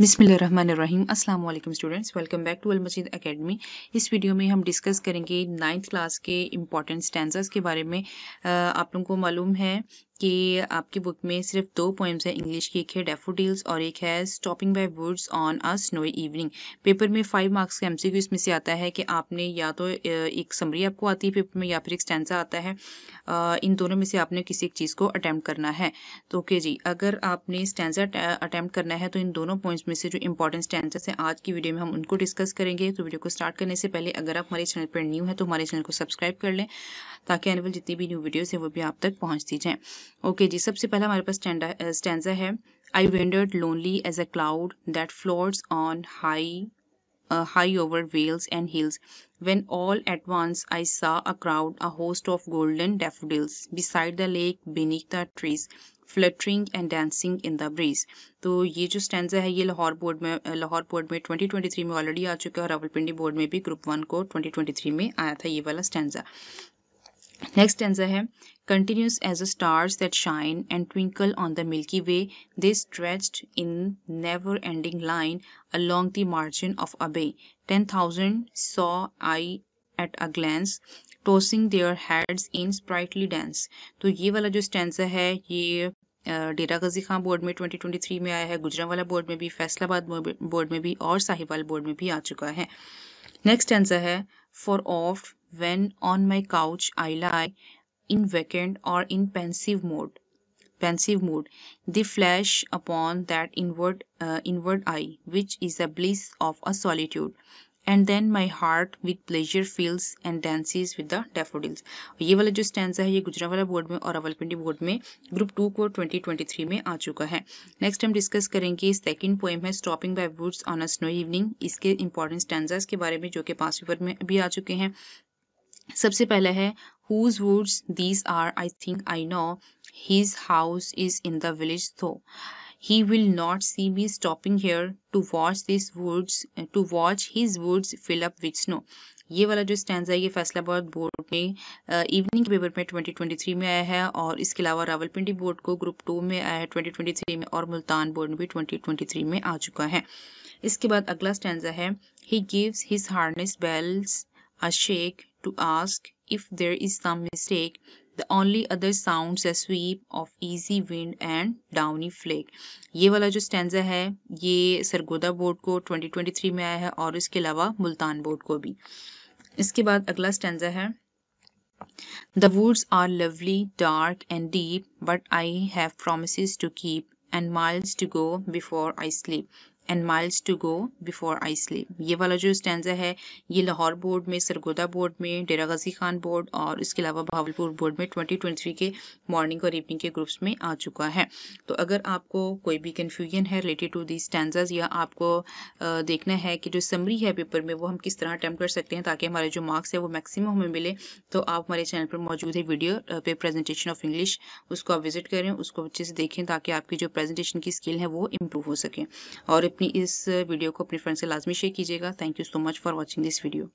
बिसमीम अस्सलाम वालेकुम students welcome back to Al Majeed academy इस वीडियो में हम डिस्कस करेंगे नाइन्थ क्लास के इम्पॉर्टेंट स्टैंडर्स के बारे में आप लोगों को मालूम है कि आपकी बुक में सिर्फ दो पोएम्स हैं इंग्लिश की एक है डेफोडील्स और एक है stopping by woods on a snowy evening paper में फाइव मार्क्स का एमसीक्यू इसमें से आता है कि आपने या तो एक समरी आपको आती है पेपर में या फिर एक स्टैंसा आता है इन दोनों में से आपने किसी एक चीज़ को अटैम्प्ट करना है तो ओके जी अगर आपने स्टैंसा अटैम्प्ट करना है तो इन दोनों पॉइंट्स में से जो इंपॉर्टेंट स्टैंसा है आज की वीडियो में हम उनको डिस्कस करेंगे तो वीडियो को स्टार्ट करने से पहले अगर आप हमारे चैनल पर न्यू है तो हमारे चैनल को सब्सक्राइब कर लें ताकि आने जितनी भी न्यू वीडियोज़ हैं वो भी आप तक पहुँचती जाएँ ओके जी सबसे पहला हमारे पास स्टैंडा है I wandered lonely as a cloud that floats on high high over vales and hills when all at once I saw a crowd a host of golden daffodils beside the lake beneath the trees fluttering and dancing in the breeze तो ये जो stanza है ये Lahore board में Lahore board में 2023 में already आ चुका है और रावलपिंडी बोर्ड में भी ग्रुप वन को 2023 में आया था ये वाला स्टैंडा नेक्स्ट टेंजा है continuous as a stars that shine and twinkle on the milky way they stretched in never ending line along the margin of a bay ten thousand saw I at a glance tossing their heads in sprightly dance तो ये वाला जो stanza है ये डेरा गजी खां board में 2023 में आया है गुजरा वाला बोर्ड में भी फैसलाबाद बोर्ड में भी और साहिबाल बोर्ड में भी आ चुका है नेक्स्ट आंसर है For oft, when on my couch I lie, in vacant or in pensive mood, pensive mood, they flash upon that inward, uh, inward eye, which is the bliss of a solitude. And then my heart with pleasure fills and dances with the daffodils ये वाला जो stanza है ये वाला board में और Rawalpindi board में group two को 2023 में आ चुका है नेक्स्ट हम डिस्कस करेंगे सेकेंड पोएम है stopping by woods on a snow evening इसके इंपॉर्टेंट स्टैंडर्स के बारे में जो कि पास पेपर में भी आ चुके हैं सबसे पहला है whose woods these are i think i know his house is in the village though He will not see me stopping here to watch this woods to watch his woods fill up with snow ये वाला जो stand है ये Faisalabad board uh, में evening के paper में 2023 में आया है और इसके अलावा रावलपिंडी बोर्ड को ग्रुप टू में आया है 2023 में और मुल्तान बोर्ड में भी 2023 में आ चुका है इसके बाद अगला स्टैंड है ही gives his harness bells a shake to ask if there is some mistake the only other sound sweep of easy wind and downy flake ये वाला जो स्टैंडा है ये सरगोदा बोर्ड को 2023 में आया है और इसके अलावा मुल्तान बोर्ड को भी इसके बाद अगला स्टैंडा है the woods are lovely dark and deep but I have promise to keep and miles to go before I sleep and miles to go before I sleep ये वाला जो स्टैंडा है ये लाहौर बोर्ड में सरगोदा बोर्ड में डेरा गजी Khan board और इसके अलावा भावलपुर बोर्ड में 2023 के मॉर्निंग और इवनिंग के ग्रुप्स में आ चुका है तो अगर आपको कोई भी कन्फ्यूजन है रिलेटेड टू दी स्टैंडर्स या आपको देखना है कि जो समरी है पेपर में वो हम किस तरह अटैम्प्ट कर सकते हैं ताकि हमारे जो मार्क्स है वो मैक्सिमम हमें मिले तो आप हमारे चैनल पर मौजूद है वीडियो पे प्रेजेंटेशन ऑफ इंग्लिश उसको आप विजिट करें उसको अच्छे से देखें ताकि आपकी जो प्रेजेंटेशन की स्किल है वो इम्प्रूव हो सके और अपनी इस वीडियो को अपने फ्रेंड से लाजमी शेयर कीजिएगा thank you so much for watching this video